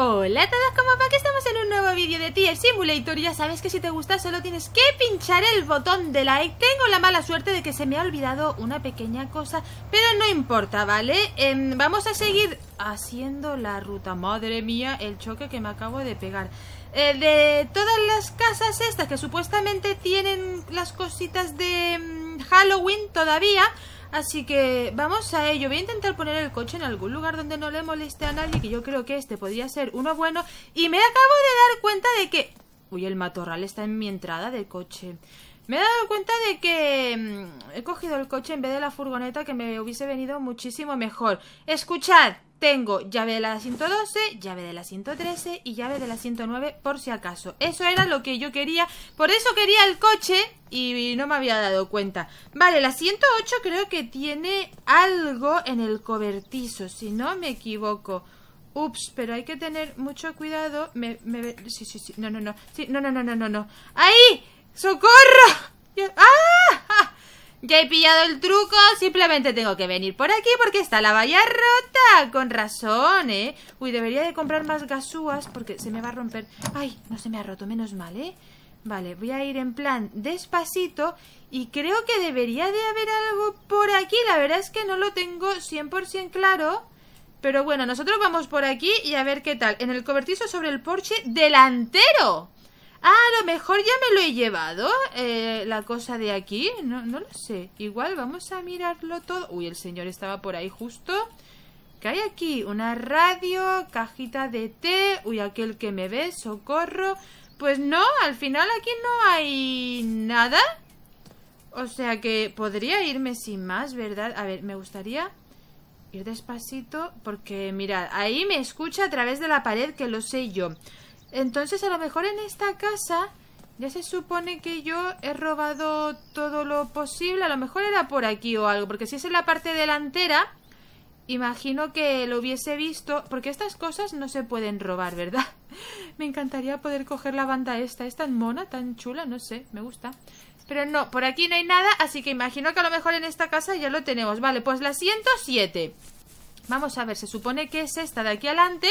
Hola a todos, ¿cómo va? Que estamos en un nuevo vídeo de Tier Simulator Ya sabes que si te gusta solo tienes que pinchar el botón de like Tengo la mala suerte de que se me ha olvidado una pequeña cosa Pero no importa, ¿vale? Em, vamos a seguir haciendo la ruta Madre mía, el choque que me acabo de pegar eh, De todas las casas estas que supuestamente tienen las cositas de em, Halloween todavía Así que vamos a ello. Voy a intentar poner el coche en algún lugar donde no le moleste a nadie, que yo creo que este podría ser uno bueno. Y me acabo de dar cuenta de que... Uy, el matorral está en mi entrada de coche. Me he dado cuenta de que mm, he cogido el coche en vez de la furgoneta que me hubiese venido muchísimo mejor. Escuchad. Tengo llave de la 112, llave de la 113 y llave de la 109 por si acaso. Eso era lo que yo quería. Por eso quería el coche y no me había dado cuenta. Vale, la 108 creo que tiene algo en el cobertizo, si no me equivoco. Ups, pero hay que tener mucho cuidado. Me, me... Sí, sí, sí. No, no, no. Sí, no, no, no, no, no, no. ¡Ahí! ¡Socorro! ¡Ah! Ya he pillado el truco, simplemente tengo que venir por aquí porque está la valla rota. Con razón, ¿eh? Uy, debería de comprar más gasúas porque se me va a romper. Ay, no se me ha roto, menos mal, ¿eh? Vale, voy a ir en plan despacito y creo que debería de haber algo por aquí. La verdad es que no lo tengo 100% claro. Pero bueno, nosotros vamos por aquí y a ver qué tal. En el cobertizo sobre el porche delantero. Ah, a lo mejor ya me lo he llevado eh, La cosa de aquí no, no lo sé, igual vamos a mirarlo todo Uy, el señor estaba por ahí justo ¿Qué hay aquí? Una radio, cajita de té Uy, aquel que me ve, socorro Pues no, al final aquí no hay nada O sea que podría irme sin más, ¿verdad? A ver, me gustaría ir despacito Porque mirad, ahí me escucha a través de la pared que lo sé yo entonces a lo mejor en esta casa ya se supone que yo he robado todo lo posible. A lo mejor era por aquí o algo, porque si es en la parte delantera, imagino que lo hubiese visto, porque estas cosas no se pueden robar, ¿verdad? me encantaría poder coger la banda esta, es tan mona, tan chula, no sé, me gusta. Pero no, por aquí no hay nada, así que imagino que a lo mejor en esta casa ya lo tenemos. Vale, pues la 107. Vamos a ver, se supone que es esta de aquí adelante.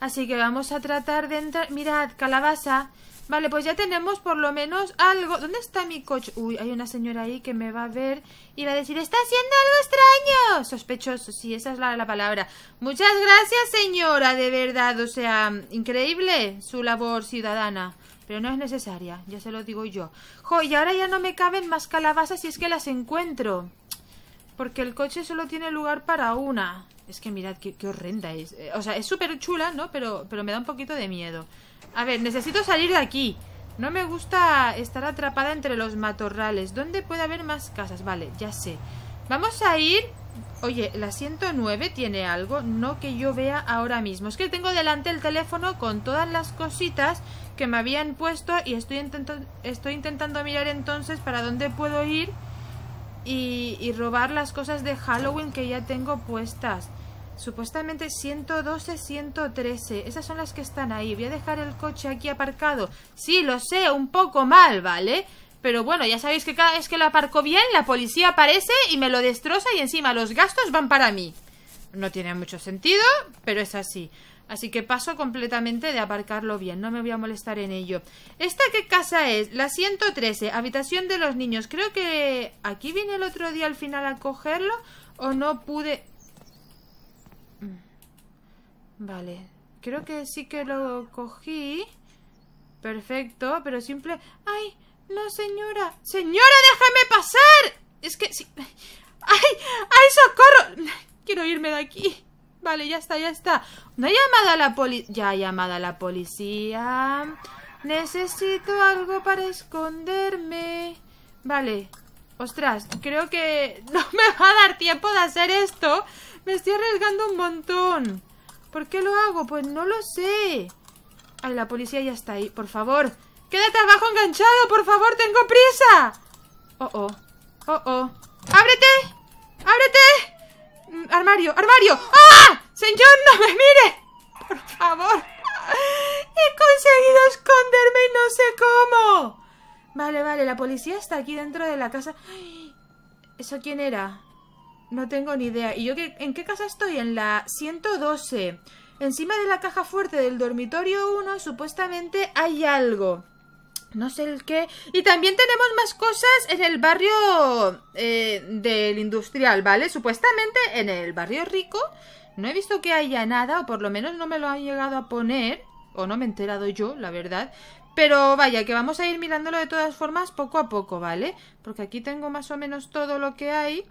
Así que vamos a tratar de entrar... Mirad, calabaza. Vale, pues ya tenemos por lo menos algo. ¿Dónde está mi coche? Uy, hay una señora ahí que me va a ver y va a decir, está haciendo algo extraño. Sospechoso, sí, esa es la, palabra. Muchas gracias, señora, de verdad. O sea, increíble su labor ciudadana pero no es necesaria, ya se lo digo yo. Jo, y ahora ya no me caben más calabazas si es que las encuentro porque el coche solo tiene lugar para una. Es que mirad qué, horrenda es. Eh, o sea, es súper chula, ¿no? Pero, pero me da un poquito de miedo. A ver, necesito salir de aquí. No me gusta estar atrapada entre los matorrales. ¿Dónde puede haber más casas? Vale, ya sé. Vamos a ir... Oye, la 109 tiene algo, no que yo vea ahora mismo. Es que tengo delante el teléfono con todas las cositas que me habían puesto y estoy, intento... estoy intentando mirar entonces para dónde puedo ir y, robar las cosas de Halloween que ya tengo puestas. Supuestamente 112, 113. Esas son las que están ahí. Voy a dejar el coche aquí aparcado. Sí, lo sé, un poco mal, ¿vale? Pero bueno, ya sabéis que cada vez que lo aparco bien, la policía aparece y me lo destroza y encima los gastos van para mí. No tiene mucho sentido, pero es así. Así que paso completamente de aparcarlo bien, no me voy a molestar en ello. ¿Esta qué casa es? La 113, habitación de los niños. Creo que aquí vine el otro día al final a cogerlo o no pude... Mm. Vale, creo que sí que lo cogí. Perfecto, pero simple... ¡Ay! No, señora. ¡Señora, déjame pasar! Es que... Sí... ¡Ay! ¡Ay, socorro! Quiero irme de aquí. Vale, ya está, ya está. Una llamada a la policía. Ya llamada a la policía. Necesito algo para esconderme. Vale. Ostras, creo que no me va a dar tiempo de hacer esto. Me estoy arriesgando un montón. ¿Por qué lo hago? Pues no lo sé. Ay, la policía ya está ahí. Por favor. Quédate abajo enganchado, por favor. Tengo prisa. Oh, oh. Oh, oh. ¡Ábrete! ¡Ábrete! Mm, armario, armario. ¡Ah! Señor, no me mire. Por favor. He conseguido esconderme y no sé cómo. Vale, vale, la policía está aquí dentro de la casa. ¿Eso quién era? No tengo ni idea. ¿Y yo qué, en qué casa estoy? En la 112. Encima de la caja fuerte del dormitorio 1 supuestamente hay algo no sé el qué. Y también tenemos más cosas en el barrio eh, del industrial, ¿vale? Supuestamente en el barrio rico no he visto que haya nada, o por lo menos no me lo han llegado a poner, o no me he enterado yo, la verdad. Pero vaya, que vamos a ir mirándolo de todas formas poco a poco, ¿vale? Porque aquí tengo más o menos todo lo que hay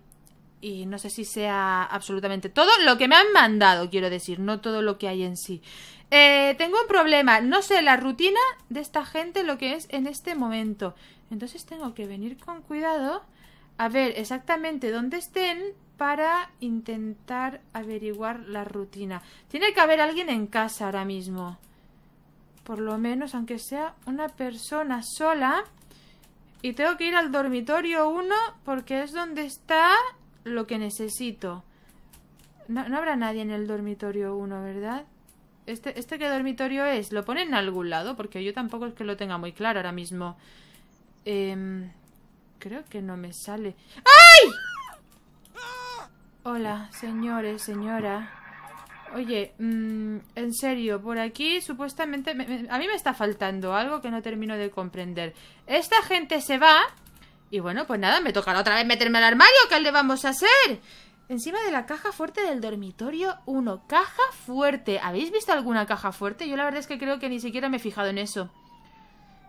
y no sé si sea absolutamente todo lo que me han mandado, quiero decir, no todo lo que hay en sí. Eh, tengo un problema, no sé la rutina de esta gente lo que es en este momento. Entonces tengo que venir con cuidado a ver exactamente dónde estén para intentar averiguar la rutina. Tiene que haber alguien en casa ahora mismo. Por lo menos, aunque sea una persona sola. Y tengo que ir al dormitorio 1 porque es donde está lo que necesito. No, habrá nadie en el dormitorio 1, ¿verdad? ¿Este, ¿Este qué dormitorio es? ¿Lo ponen en algún lado? Porque yo tampoco es que lo tenga muy claro ahora mismo. Em, creo que no me sale. ¡Ay! Hola, señores, señora. Oye, mm, en serio, por aquí supuestamente... a mí me está faltando algo que no termino de comprender. Esta gente se va y bueno, pues nada, me tocará otra vez meterme al armario. ¿Qué le vamos a hacer? Encima de la caja fuerte del dormitorio 1. Caja fuerte. ¿Habéis visto alguna caja fuerte? Yo la verdad es que creo que ni siquiera me he fijado en eso.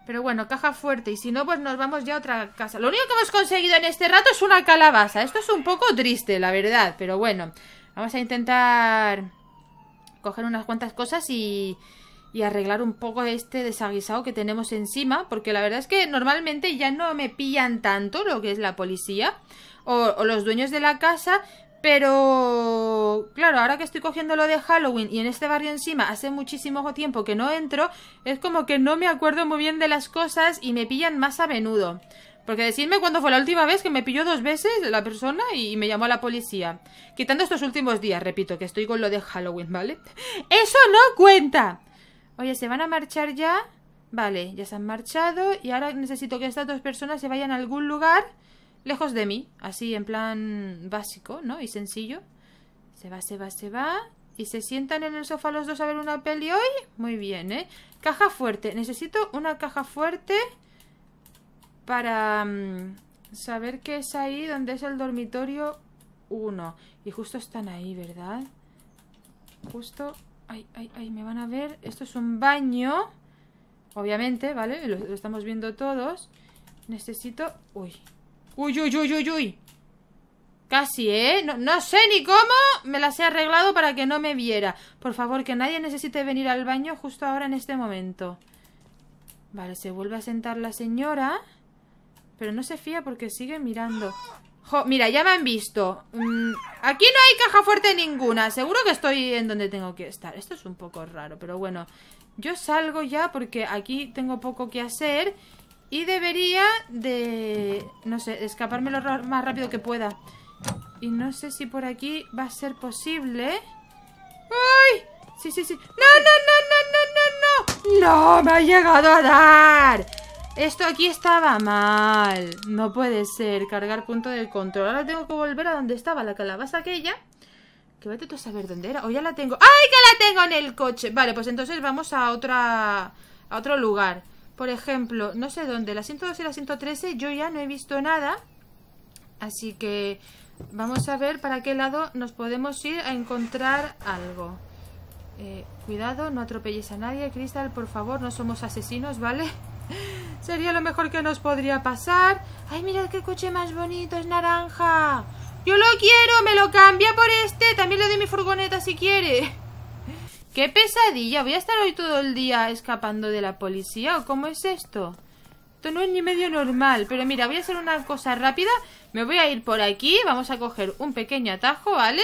Pero bueno, caja fuerte. Y si no, pues nos vamos ya a otra casa. Lo único que hemos conseguido en este rato es una calabaza. Esto es un poco triste, la verdad. Pero bueno, vamos a intentar coger unas cuantas cosas y y arreglar un poco este desaguisado que tenemos encima, porque la verdad es que normalmente ya no me pillan tanto lo que es la policía o, los dueños de la casa, pero claro, ahora que estoy cogiendo lo de Halloween y en este barrio encima hace muchísimo tiempo que no entro, es como que no me acuerdo muy bien de las cosas y me pillan más a menudo. Porque decirme cuándo fue la última vez que me pilló dos veces la persona y me llamó a la policía. Quitando estos últimos días, repito, que estoy con lo de Halloween, ¿vale? ¡Eso no cuenta! Oye, ¿se van a marchar ya? Vale, ya se han marchado y ahora necesito que estas dos personas se vayan a algún lugar lejos de mí, así en plan básico, ¿no? Y sencillo. Se va, se va, se va. ¿Y se sientan en el sofá los dos a ver una peli hoy? Muy bien, ¿eh? Caja fuerte. Necesito una caja fuerte para mm, saber qué es ahí donde es el dormitorio 1. Y justo están ahí, ¿verdad? Justo Ay, ay, ay, me van a ver. Esto es un baño. Obviamente, ¿vale? Lo, estamos viendo todos. Necesito... Uy. Uy, uy, uy, uy, uy. Casi, ¿eh? No, no, sé ni cómo me las he arreglado para que no me viera. Por favor, que nadie necesite venir al baño justo ahora en este momento. Vale, se vuelve a sentar la señora. Pero no se fía porque sigue mirando mira, ya me han visto mm, Aquí no hay caja fuerte ninguna Seguro que estoy en donde tengo que estar Esto es un poco raro, pero bueno Yo salgo ya porque aquí tengo poco que hacer Y debería de... No sé, escaparme lo más rápido que pueda Y no sé si por aquí va a ser posible ¡Ay! Sí, sí, sí ¡No, no, no, no, no, no, no! ¡No! ¡Me ha llegado a dar! Esto aquí estaba mal. No puede ser. Cargar punto de control. Ahora tengo que volver a donde estaba la calabaza aquella. Que vete tú a saber dónde era. O ya la tengo. ¡Ay, que la tengo en el coche! Vale, pues entonces vamos a otra... A otro lugar. Por ejemplo, no sé dónde. La 112 y la 113 yo ya no he visto nada. Así que vamos a ver para qué lado nos podemos ir a encontrar algo. Eh, cuidado, no atropelles a nadie, Crystal, por favor. No somos asesinos, ¿vale? vale Sería lo mejor que nos podría pasar. ¡Ay, mirad qué coche más bonito! ¡Es naranja! ¡Yo lo quiero! ¡Me lo cambia por este! También le doy mi furgoneta si quiere. ¡Qué pesadilla! ¿Voy a estar hoy todo el día escapando de la policía? ¿O cómo es esto? Esto no es ni medio normal. Pero mira, voy a hacer una cosa rápida. Me voy a ir por aquí. Vamos a coger un pequeño atajo, ¿vale?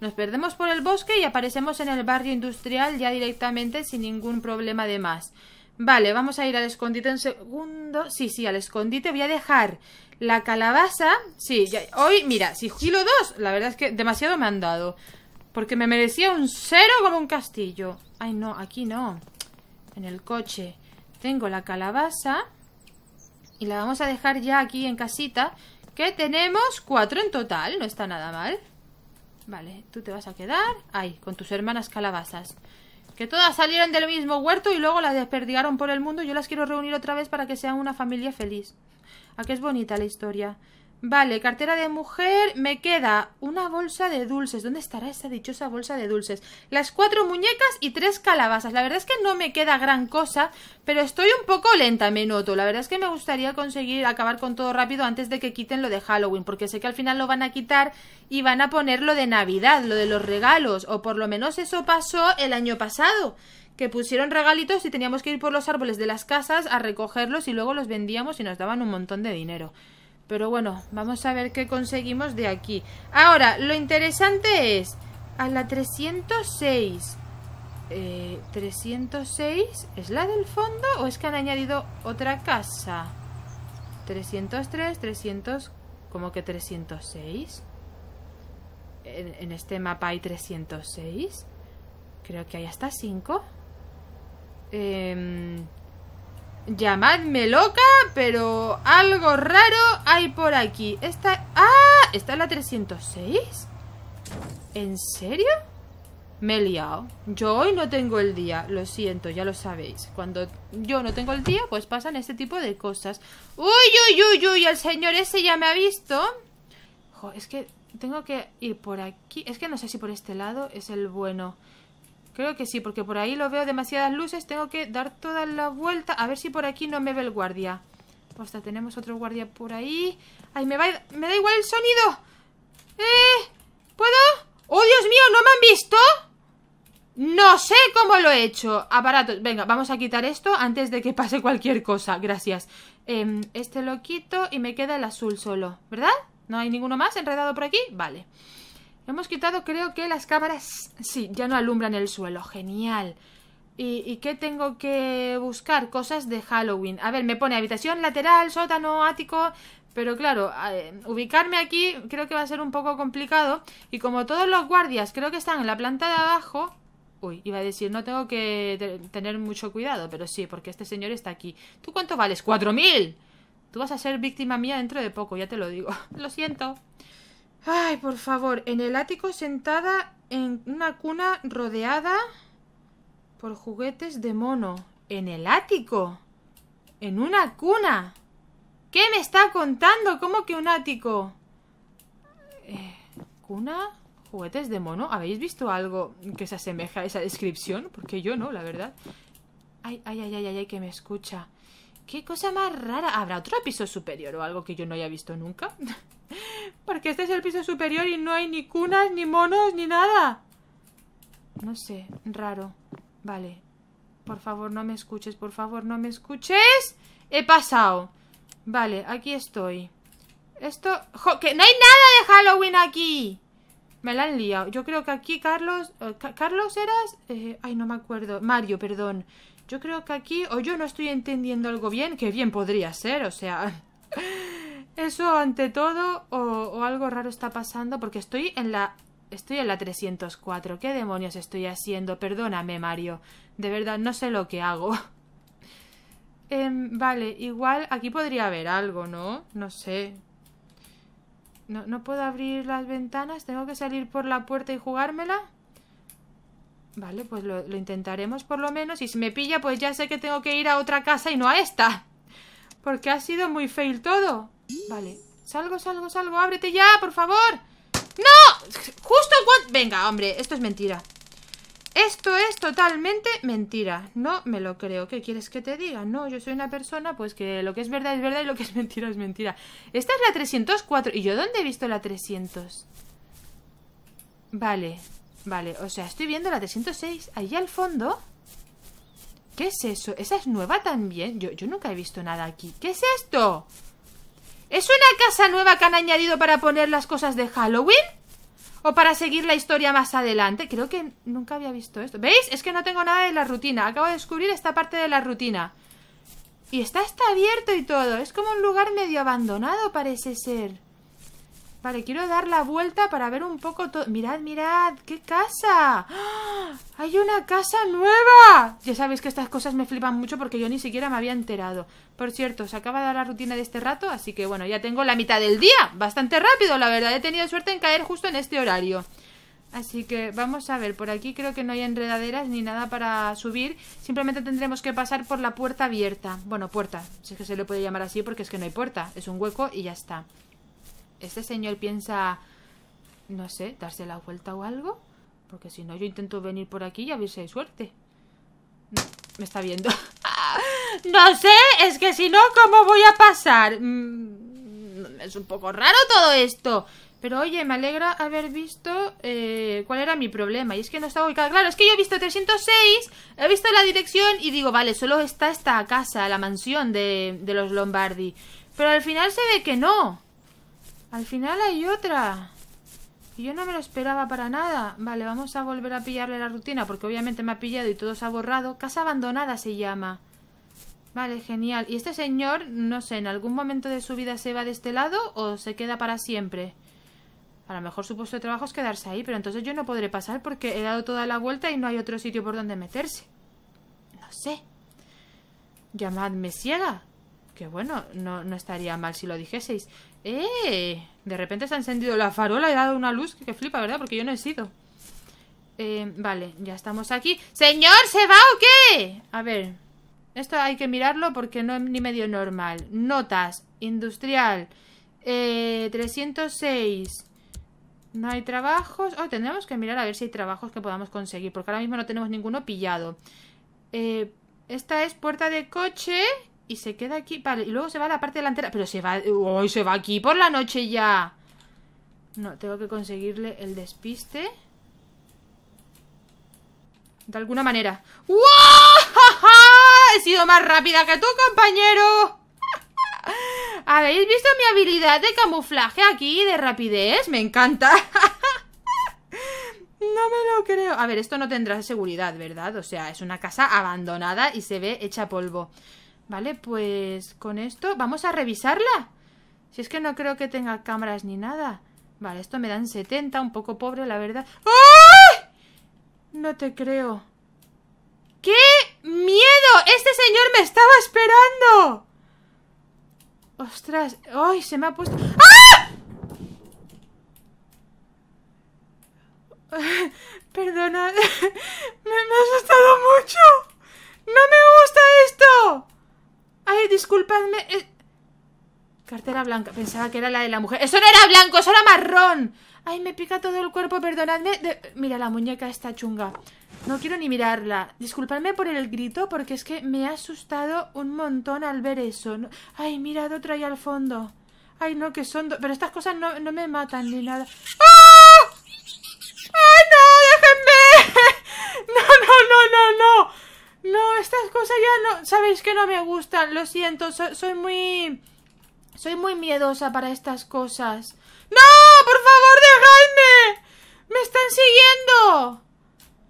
Nos perdemos por el bosque y aparecemos en el barrio industrial ya directamente sin ningún problema de más. Vale, vamos a ir al escondite en segundo. Sí, sí, al escondite voy a dejar la calabaza. Sí, hoy, mira, si sigilo dos La verdad es que demasiado me han dado. Porque me merecía un cero como un castillo. Ay, no, aquí no. En el coche. Tengo la calabaza. Y la vamos a dejar ya aquí en casita. Que tenemos cuatro en total. No está nada mal. Vale, tú te vas a quedar. Ahí, con tus hermanas calabazas. Que todas salieron del mismo huerto y luego las desperdigaron por el mundo. Yo las quiero reunir otra vez para que sean una familia feliz. ¿A qué es bonita la historia? Vale, cartera de mujer, me queda una bolsa de dulces. ¿Dónde estará esa dichosa bolsa de dulces? Las cuatro muñecas y tres calabazas. La verdad es que no me queda gran cosa, pero estoy un poco lenta, me noto. La verdad es que me gustaría conseguir acabar con todo rápido antes de que quiten lo de Halloween, porque sé que al final lo van a quitar y van a poner lo de Navidad, lo de los regalos, o por lo menos eso pasó el año pasado que pusieron regalitos y teníamos que ir por los árboles de las casas a recogerlos y luego los vendíamos y nos daban un montón de dinero. Pero bueno, vamos a ver qué conseguimos de aquí. Ahora, lo interesante es... A la 306... Eh, 306... ¿Es la del fondo o es que han añadido otra casa? 303, 300... ¿Cómo que 306? ¿En, en este mapa hay 306? Creo que hay hasta 5. Eh... Em, Llamadme loca, pero algo raro hay por aquí. Esta... ¡Ah! está es la 306? ¿En serio? Me he liado. Yo hoy no tengo el día. Lo siento, ya lo sabéis. Cuando yo no tengo el día, pues pasan este tipo de cosas. ¡Uy, uy, uy, uy! El señor ese ya me ha visto. es que tengo que ir por aquí. Es que no sé si por este lado es el bueno. Creo que sí, porque por ahí lo veo demasiadas luces. Tengo que dar toda la vuelta. A ver si por aquí no me ve el guardia. Hostia, tenemos otro guardia por ahí. ¡Ay, me, va, me da igual el sonido! ¡Eh! ¿Puedo? ¡Oh, Dios mío! ¿No me han visto? No sé cómo lo he hecho. Aparato, Venga, vamos a quitar esto antes de que pase cualquier cosa. Gracias. Em, este lo quito y me queda el azul solo. ¿Verdad? ¿No hay ninguno más enredado por aquí? Vale. Hemos quitado, creo que las cámaras... Sí, ya no alumbran el suelo. Genial. ¿Y, qué tengo que buscar? Cosas de Halloween. A ver, me pone habitación lateral, sótano, ático... Pero claro, eh, ubicarme aquí creo que va a ser un poco complicado. Y como todos los guardias creo que están en la planta de abajo... Uy, iba a decir, no tengo que tener mucho cuidado, pero sí, porque este señor está aquí. ¿Tú cuánto vales? ¡Cuatro mil! Tú vas a ser víctima mía dentro de poco, ya te lo digo. lo siento. Ay, por favor, en el ático sentada en una cuna rodeada por juguetes de mono. En el ático. En una cuna. ¿Qué me está contando? ¿Cómo que un ático? Eh, ¿Cuna? ¿Juguetes de mono? ¿Habéis visto algo que se asemeja a esa descripción? Porque yo no, la verdad. Ay, ay, ay, ay, ay, que me escucha. ¿Qué cosa más rara? ¿Habrá otro piso superior o algo que yo no haya visto nunca? Porque este es el piso superior y no hay ni cunas, ni monos, ni nada. No sé, raro. Vale. Por favor, no me escuches, por favor, no me escuches. He pasado. Vale, aquí estoy. Esto... ¡Jo! ¡Que no hay nada de Halloween aquí! Me la han liado. Yo creo que aquí Carlos... Eh, ¿Carlos eras? Eh, ay, no me acuerdo. Mario, perdón. Yo creo que aquí... O yo no estoy entendiendo algo bien, que bien podría ser, o sea... Eso ante todo o, algo raro está pasando porque estoy en la... Estoy en la 304. ¿Qué demonios estoy haciendo? Perdóname, Mario. De verdad, no sé lo que hago. Em, vale, igual aquí podría haber algo, ¿no? No sé. No, puedo abrir las ventanas. Tengo que salir por la puerta y jugármela. Vale, pues lo, lo, intentaremos por lo menos. Y si me pilla, pues ya sé que tengo que ir a otra casa y no a esta. Porque ha sido muy fail todo. Vale. Salgo, salgo, salgo. Ábrete ya, por favor. ¡No! Justo cuando... Venga, hombre, esto es mentira. Esto es totalmente mentira. No me lo creo. ¿Qué quieres que te diga? No, yo soy una persona, pues que lo que es verdad es verdad y lo que es mentira es mentira. Esta es la 304. ¿Y yo dónde he visto la 300? Vale, vale. O sea, estoy viendo la 306. ahí al fondo. ¿Qué es eso? ¿Esa es nueva también? Yo, yo nunca he visto nada aquí. ¿Qué es esto? ¿Es una casa nueva que han añadido para poner las cosas de Halloween? ¿O para seguir la historia más adelante? Creo que nunca había visto esto. ¿Veis? Es que no tengo nada de la rutina. Acabo de descubrir esta parte de la rutina. Y está hasta abierto y todo. Es como un lugar medio abandonado, parece ser. Vale, quiero dar la vuelta para ver un poco todo. Mirad, mirad, qué casa. ¡Ah! Hay una casa nueva. Ya sabéis que estas cosas me flipan mucho porque yo ni siquiera me había enterado. Por cierto, se acaba de dar la rutina de este rato, así que bueno, ya tengo la mitad del día. Bastante rápido, la verdad. He tenido suerte en caer justo en este horario. Así que vamos a ver, por aquí creo que no hay enredaderas ni nada para subir Simplemente tendremos que pasar por la puerta abierta Bueno, puerta, si es que se le puede llamar así porque es que no hay puerta Es un hueco y ya está ¿Este señor piensa, no sé, darse la vuelta o algo? Porque si no, yo intento venir por aquí y a ver si hay suerte. me está viendo. no sé, es que si no, ¿cómo voy a pasar? Mm, mm, es un poco raro todo esto. Pero oye, me alegra haber visto eh, cuál era mi problema. Y es que no estaba ubicada. Claro, es que yo he visto 306, he visto la dirección y digo, vale, solo está esta casa, la mansión de, de los Lombardi. Pero al final se ve que no. Al final hay otra. Y yo no me lo esperaba para nada. Vale, vamos a volver a pillarle la rutina porque obviamente me ha pillado y todo se ha borrado. Casa abandonada se llama. Vale, genial. ¿Y este señor, no sé, en algún momento de su vida se va de este lado o se queda para siempre? A lo mejor su puesto de trabajo es quedarse ahí, pero entonces yo no podré pasar porque he dado toda la vuelta y no hay otro sitio por donde meterse. No sé. Llamadme ciega. Que bueno, no, no estaría mal si lo dijeseis. ¡Eh! De repente se ha encendido la farola y ha dado una luz que, flipa, ¿verdad? Porque yo no he sido. Eh, vale, ya estamos aquí. ¡Señor, se va o qué! A ver. Esto hay que mirarlo porque no es ni medio normal. Notas. Industrial. Eh, 306. No hay trabajos. Oh, tendremos que mirar a ver si hay trabajos que podamos conseguir. Porque ahora mismo no tenemos ninguno pillado. Eh, esta es puerta de coche y se queda aquí. Vale, y luego se va a la parte delantera. Pero se va... ¡Uy, se va aquí por la noche ya! No, tengo que conseguirle el despiste. De alguna manera. ja! ¡He sido más rápida que tu compañero! ¿Habéis visto mi habilidad de camuflaje aquí? De rapidez. Me encanta. No me lo creo. A ver, esto no tendrá seguridad, ¿verdad? O sea, es una casa abandonada y se ve hecha polvo. Vale, pues con esto vamos a revisarla. Si es que no creo que tenga cámaras ni nada. Vale, esto me dan 70, un poco pobre, la verdad. ¡Ay! No te creo. ¡Qué miedo! ¡Este señor me estaba esperando! ¡Ostras! ¡Ay, se me ha puesto... ¡Ah! Perdona, me, me ha asustado mucho. No me Ay, disculpadme. Eh. Cartera blanca. Pensaba que era la de la mujer. ¡Eso no era blanco! ¡Eso era marrón! Ay, me pica todo el cuerpo, perdonadme. Mira, la muñeca está chunga. No quiero ni mirarla. Disculpadme por el grito, porque es que me ha asustado un montón al ver eso. Ay, mirad otra ahí al fondo. Ay, no, que son... dos. Pero estas cosas no, no, me matan ni nada. ¡Ah! ¡Ay, ¡Ah, no! ¡Déjenme! ¡No, no, no, no, no! No, estas cosas ya no. Sabéis que no me gustan. Lo siento. soy muy. Soy muy miedosa para estas cosas. ¡No! ¡Por favor, dejadme! ¡Me están siguiendo!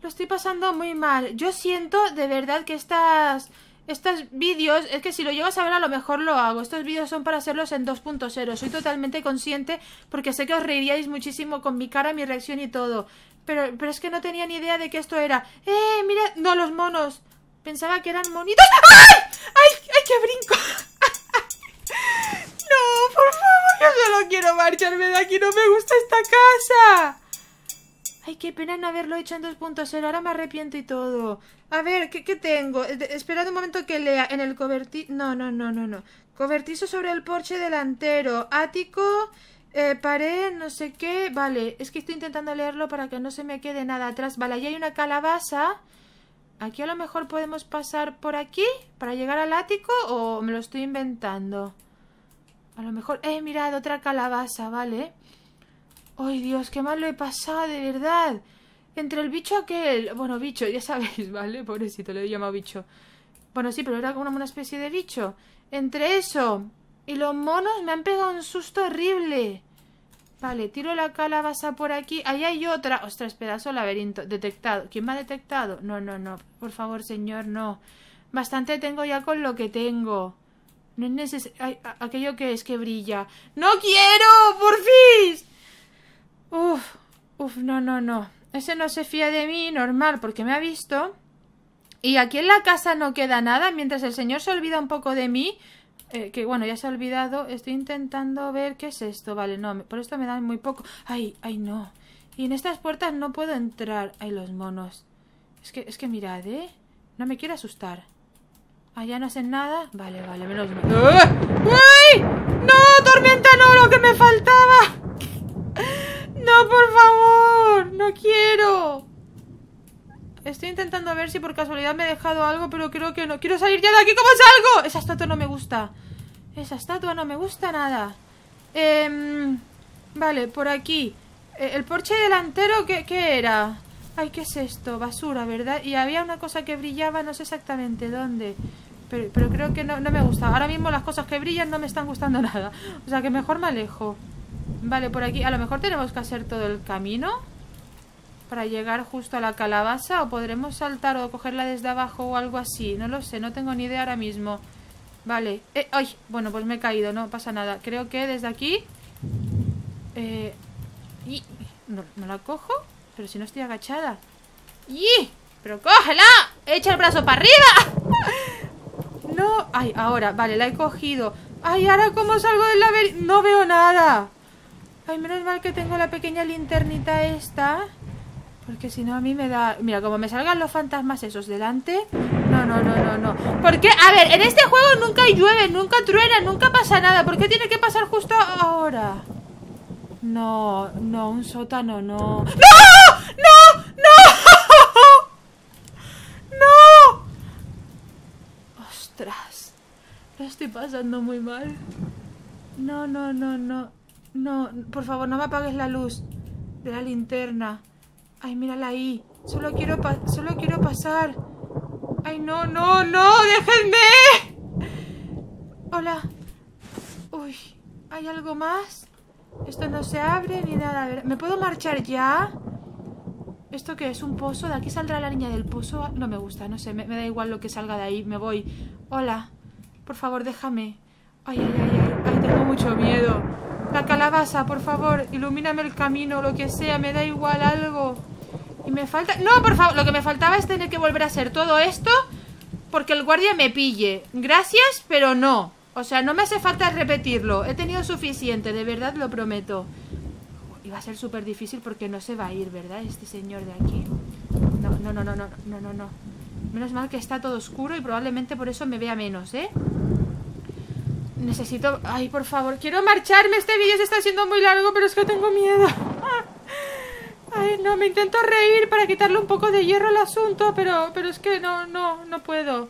Lo estoy pasando muy mal. Yo siento de verdad que estas. Estos vídeos, es que si lo llevas a ver a lo mejor lo hago. Estos vídeos son para hacerlos en 2.0. Soy totalmente consciente porque sé que os reiríais muchísimo con mi cara, mi reacción y todo. Pero, pero es que no tenía ni idea de que esto era. ¡Eh, mira! No, los monos. Pensaba que eran monitos. ¡Ay! ¡Ay! ¡Ay, qué brinco! no, por favor, yo solo quiero marcharme de aquí. No me gusta esta casa. Ay, qué pena no haberlo hecho en 2.0. Ahora me arrepiento y todo. A ver, ¿qué, tengo? esperad un momento que lea. En el cobertizo... No, no, no, no, no. Cobertizo sobre el porche delantero. Ático... Eh, pared, no sé qué... Vale, es que estoy intentando leerlo para que no se me quede nada atrás. Vale, ahí hay una calabaza... Aquí a lo mejor podemos pasar por aquí para llegar al ático o me lo estoy inventando. A lo mejor... ¡Eh, mirad! Otra calabaza, ¿vale? ¡Ay, Dios! ¡Qué mal lo he pasado, de verdad! Entre el bicho aquel... Bueno, bicho, ya sabéis, ¿vale? Pobrecito, le he llamado bicho. Bueno, sí, pero era como una especie de bicho. Entre eso y los monos me han pegado un susto horrible. Vale, tiro la calabaza por aquí. Ahí hay otra. Ostras, pedazo de laberinto. Detectado. ¿Quién me ha detectado? No, no, no. Por favor, señor, no. Bastante tengo ya con lo que tengo. No es necesario... Aquello que es que brilla. ¡No quiero! ¡Por fin! Uf, uf, no, no, no. Ese no se fía de mí, normal, porque me ha visto. Y aquí en la casa no queda nada, mientras el señor se olvida un poco de mí. Eh, que bueno, ya se ha olvidado. Estoy intentando ver qué es esto. Vale, no, por esto me dan muy poco. Ay, ay, no. Y en estas puertas no puedo entrar. Ay, los monos. Es que, es que mirad, ¿eh? No me quiero asustar. Allá ah, no hacen nada. Vale, vale, menos ¡Eh! ¡No, tormenta no! ¡Lo que me faltaba! ¡No, por favor! ¡No quiero! Estoy intentando ver si por casualidad me he dejado algo Pero creo que no Quiero salir ya de aquí ¿Cómo salgo? Esa estatua no me gusta Esa estatua no me gusta nada em, Vale, por aquí e, El porche delantero ¿qué, ¿qué, era? Ay, ¿qué es esto? Basura, ¿verdad? Y había una cosa que brillaba No sé exactamente dónde Pero, creo que no, no me gusta Ahora mismo las cosas que brillan no me están gustando nada O sea que mejor me alejo Vale, por aquí A lo mejor tenemos que hacer todo el camino para llegar justo a la calabaza o podremos saltar o cogerla desde abajo o algo así. No lo sé, no tengo ni idea ahora mismo. Vale. Eh, ¡Ay! Bueno, pues me he caído, no pasa nada. Creo que desde aquí... Eh, y, no, la cojo? Pero si no estoy agachada. ¡Y! ¡Pero cógela! ¡Echa el brazo para arriba! no. ¡Ay! Ahora, vale, la he cogido. ¡Ay! ¿Ahora cómo salgo del laberinto? ¡No veo nada! Ay, menos mal que tengo la pequeña linternita esta. Porque si no a mí me da... Mira, como me salgan los fantasmas esos delante... No, no, no, no, no. ¿Por qué? a ver, en este juego nunca llueve, nunca truena, nunca pasa nada. ¿Por qué tiene que pasar justo ahora? No, no, un sótano, no. ¡No! ¡No! ¡No! ¡No! ¡Ostras! Lo estoy pasando muy mal. No, no, no, no. No, por favor, no me apagues la luz de la linterna. Ay, mírala ahí. Solo quiero, solo quiero pasar. Ay, no, no, no, déjenme. Hola. Uy, ¿hay algo más? Esto no se abre ni nada. ¿me puedo marchar ya? ¿Esto qué es? ¿Un pozo? ¿De aquí saldrá la niña del pozo? Ah, no me gusta, no sé, me, da igual lo que salga de ahí. Me voy. Hola. Por favor, déjame. ay, ay, ay, ay tengo mucho miedo. La calabaza, por favor, ilumíname el camino, lo que sea, me da igual algo. Y me falta... No, por favor, lo que me faltaba es tener que volver a hacer todo esto porque el guardia me pille. Gracias, pero no. O sea, no me hace falta repetirlo. He tenido suficiente, de verdad, lo prometo. Y va a ser súper difícil porque no se va a ir, ¿verdad? Este señor de aquí. No, no, no, no, no, no, no, no. Menos mal que está todo oscuro y probablemente por eso me vea menos, ¿eh? Necesito... Ay, por favor, quiero marcharme. Este vídeo se está haciendo muy largo, pero es que tengo miedo. Ay, no, me intento reír para quitarle un poco de hierro al asunto, pero, pero es que no, no, no puedo.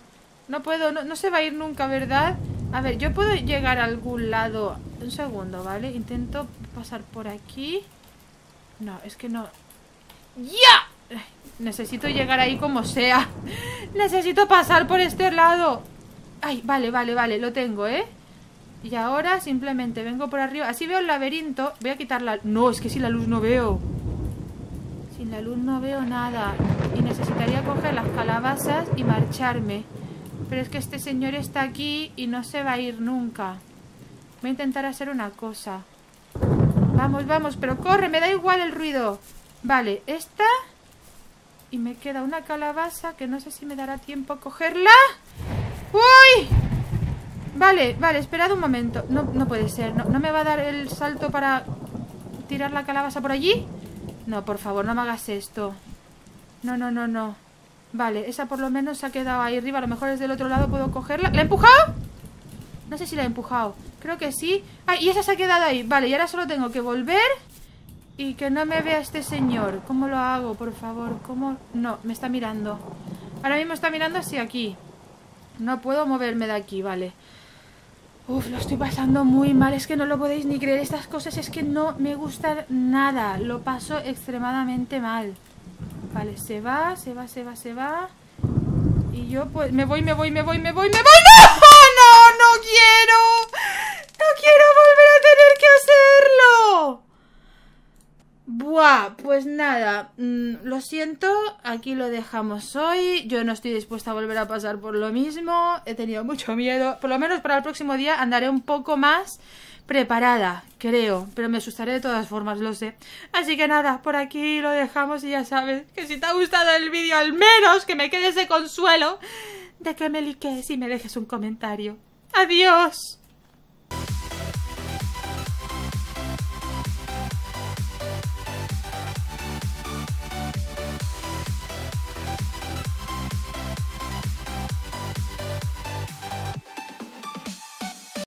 No puedo, no se va a ir nunca, ¿verdad? A ver, yo puedo llegar a algún lado. Un segundo, ¿vale? Intento pasar por aquí. No, es que no... ¡Ya! Necesito llegar ahí como sea. Necesito pasar por este lado. Ay, vale, vale, vale, lo tengo, ¿eh? Y ahora simplemente vengo por arriba. Así veo el laberinto. Voy a quitar la... No, es que sin la luz no veo. Sin la luz no veo nada. Y necesitaría coger las calabazas y marcharme. Pero es que este señor está aquí y no se va a ir nunca. Voy a intentar hacer una cosa. Vamos, vamos, pero corre, me da igual el ruido. Vale, esta... Y me queda una calabaza que no sé si me dará tiempo a cogerla. ¡Uy! Vale, vale, esperad un momento. No, no puede ser. No, me va a dar el salto para tirar la calabaza por allí? No, por favor, no me hagas esto. No, no, no, no. Vale, esa por lo menos se ha quedado ahí arriba. A lo mejor es del otro lado puedo cogerla. ¿La he empujado? No sé si la he empujado. Creo que sí. Ay, ah, y esa se ha quedado ahí. Vale, y ahora solo tengo que volver... Y que no me vea este señor. ¿Cómo lo hago, por favor? ¿Cómo? No, me está mirando. Ahora mismo está mirando hacia aquí. No puedo moverme de aquí, vale. Uf, lo estoy pasando muy mal, es que no lo podéis ni creer Estas cosas es que no me gustan nada Lo paso extremadamente mal Vale, se va, se va, se va, se va Y yo pues me voy, me voy, me voy, me voy, me voy ¡No! aquí lo dejamos hoy. Yo no estoy dispuesta a volver a pasar por lo mismo. He tenido mucho miedo. Por lo menos para el próximo día andaré un poco más preparada, creo. Pero me asustaré de todas formas, lo sé. Así que nada, por aquí lo dejamos y ya sabes que si te ha gustado el vídeo, al menos que me quede ese consuelo de que me liques y me dejes un comentario. ¡Adiós!